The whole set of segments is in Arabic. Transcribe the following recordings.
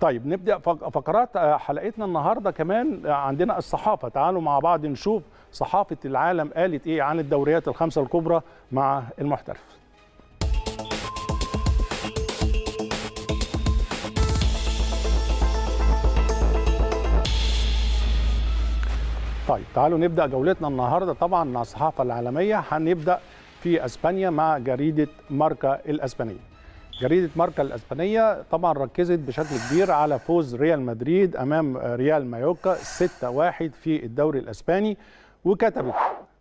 طيب نبدا فقرات آه، حلقتنا النهارده كمان آه، عندنا الصحافه تعالوا مع بعض نشوف صحافه العالم قالت ايه عن الدوريات الخمسه الكبرى مع المحترف طيب تعالوا نبدا جولتنا النهارده طبعا مع الصحافه العالميه هنبدا في اسبانيا مع جريده ماركا الاسبانيه جريده ماركا الاسبانيه طبعا ركزت بشكل كبير على فوز ريال مدريد امام ريال مايوكا 6-1 في الدوري الاسباني وكتبت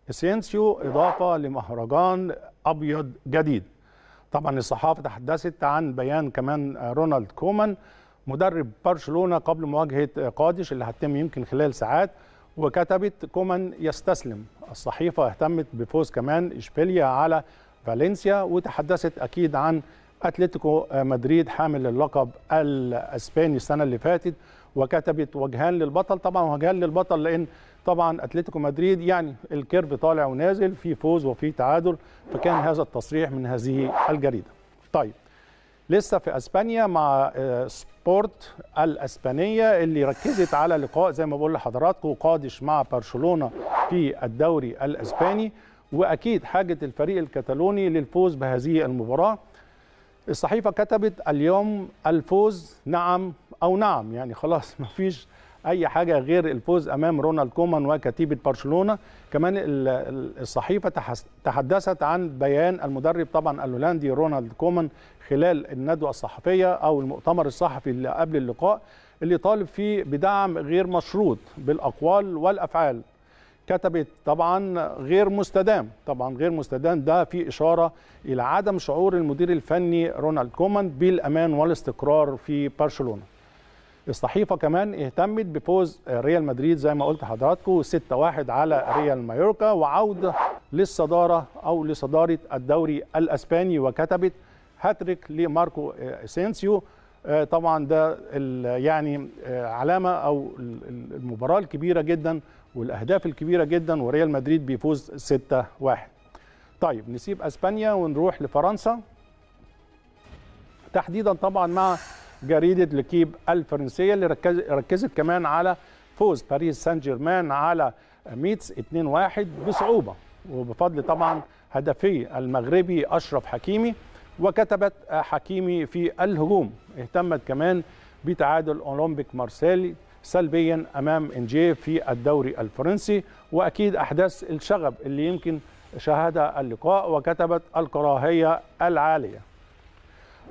اسينسيو اضافه لمهرجان ابيض جديد طبعا الصحافه تحدثت عن بيان كمان رونالد كومان مدرب برشلونه قبل مواجهه قادش اللي هتتم يمكن خلال ساعات وكتبت كومان يستسلم الصحيفه اهتمت بفوز كمان اشبيليا على فالنسيا وتحدثت اكيد عن اتلتيكو مدريد حامل اللقب الاسباني السنه اللي فاتت وكتبت وجهان للبطل طبعا وجهان للبطل لان طبعا اتلتيكو مدريد يعني الكيرف طالع ونازل في فوز وفي تعادل فكان هذا التصريح من هذه الجريده طيب لسه في اسبانيا مع آه، سبورت الاسبانيه اللي ركزت على لقاء زي ما بقول لحضراتكم قادش مع برشلونه في الدوري الاسباني واكيد حاجه الفريق الكتالوني للفوز بهذه المباراه الصحيفة كتبت اليوم الفوز نعم أو نعم يعني خلاص ما فيش أي حاجة غير الفوز أمام رونالد كومان وكتيبة برشلونة كمان الصحيفة تحدثت عن بيان المدرب طبعا الهولندي رونالد كومان خلال الندوة الصحفية أو المؤتمر الصحفي اللي قبل اللقاء اللي طالب فيه بدعم غير مشروط بالأقوال والأفعال كتبت طبعا غير مستدام طبعا غير مستدام ده في إشارة إلى عدم شعور المدير الفني رونالد كومان بالأمان والاستقرار في برشلونة الصحيفه كمان اهتمت بفوز ريال مدريد زي ما قلت لحضراتكم 6-1 على ريال مايوركا وعوده للصداره او لصداره الدوري الاسباني وكتبت هاتريك لماركو اسينسيو آه، طبعا ده يعني آه، علامه او المباراه الكبيره جدا والاهداف الكبيره جدا وريال مدريد بيفوز 6 1 طيب نسيب اسبانيا ونروح لفرنسا تحديدا طبعا مع جريده لكيب الفرنسيه اللي ركزت كمان على فوز باريس سان جيرمان على ميتس 2-1 بصعوبه وبفضل طبعا هدفي المغربي اشرف حكيمي وكتبت حكيمي في الهجوم اهتمت كمان بتعادل اولمبيك مارسيلي سلبيا امام انجي في الدوري الفرنسي واكيد احداث الشغب اللي يمكن شاهدها اللقاء وكتبت الكراهيه العاليه.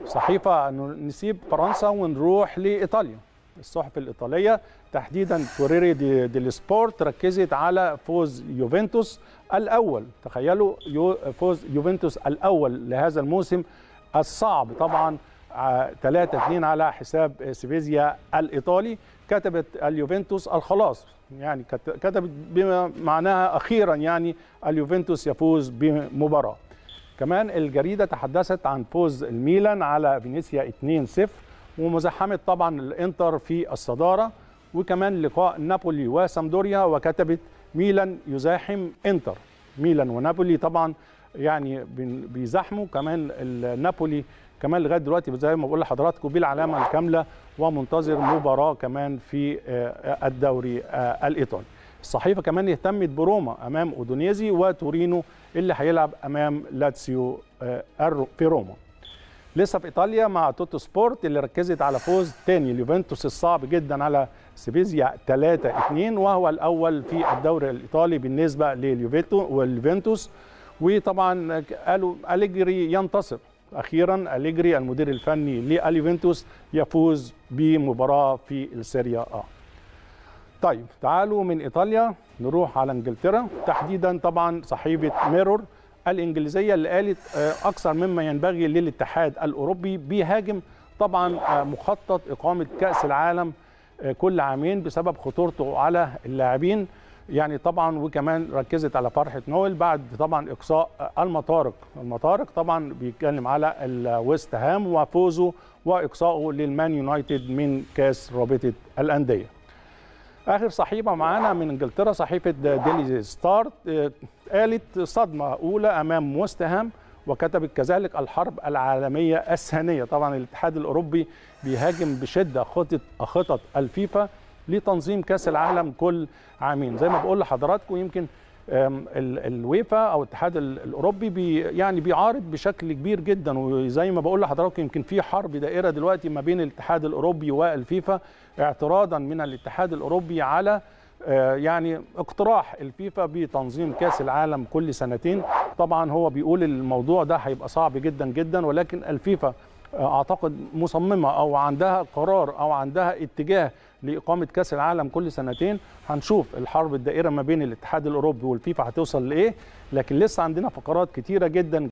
صحيفه نسيب فرنسا ونروح لايطاليا. الصحف الايطاليه تحديدا كوريري دي, دي سبورت ركزت على فوز يوفنتوس الاول تخيلوا يو فوز يوفنتوس الاول لهذا الموسم الصعب طبعا 3 2 على حساب سيفيزيا الايطالي كتبت اليوفنتوس الخلاص يعني كتبت بما معناها اخيرا يعني اليوفنتوس يفوز بمباراه كمان الجريده تحدثت عن فوز الميلان على فينيسيا 2-0 ومزحمه طبعا الانتر في الصداره وكمان لقاء نابولي وسامدوريا وكتبت ميلان يزاحم انتر ميلان ونابولي طبعا يعني بيزاحموا كمان نابولي كمان لغايه دلوقتي زي ما بقول لحضراتكم بالعلامه الكامله ومنتظر مباراه كمان في آه، الدوري آه، الايطالي. الصحيفه كمان اهتمت بروما امام اودونيزي وتورينو اللي هيلعب امام لاتسيو آه، في روما. لسه في ايطاليا مع توتو سبورت اللي ركزت على فوز تاني اليوفنتوس الصعب جدا على سيفيزيا 3 2 وهو الاول في الدوري الايطالي بالنسبه لليوفنتوس وطبعا قالوا اليجري ينتصر اخيرا اليجري المدير الفني لليوفنتوس يفوز بمباراه في السيريا اه طيب تعالوا من ايطاليا نروح على انجلترا تحديدا طبعا صحيفه ميرور الانجليزيه اللي قالت آه، اكثر مما ينبغي للاتحاد الاوروبي بيهاجم طبعا آه، مخطط اقامه كاس العالم آه، كل عامين بسبب خطورته على اللاعبين يعني طبعا وكمان ركزت على فرحه نويل بعد طبعا اقصاء المطارق المطارق طبعا بيتكلم على الويست هام وفوزه واقصائه للمان يونايتد من كاس رابطه الانديه اخر صحيفه معانا من انجلترا صحيفه ديلي ستارت آه، قالت صدمه اولى امام ويست هام وكتبت كذلك الحرب العالميه الثانيه طبعا الاتحاد الاوروبي بيهاجم بشده خطط خطط الفيفا لتنظيم كاس العالم كل عامين زي ما بقول لحضراتكم يمكن الويفا او الاتحاد الاوروبي بي يعني بيعارض بشكل كبير جدا وزي ما بقول لحضراتكم يمكن في حرب دائره دلوقتي ما بين الاتحاد الاوروبي والفيفا اعتراضا من الاتحاد الاوروبي على آه، يعني اقتراح الفيفا بتنظيم كاس العالم كل سنتين طبعا هو بيقول الموضوع ده هيبقى صعب جدا جدا ولكن الفيفا اعتقد مصممه او عندها قرار او عندها اتجاه لاقامه كاس العالم كل سنتين هنشوف الحرب الدائره ما بين الاتحاد الاوروبي والفيفا هتوصل لايه لكن لسه عندنا فقرات كتيره جدا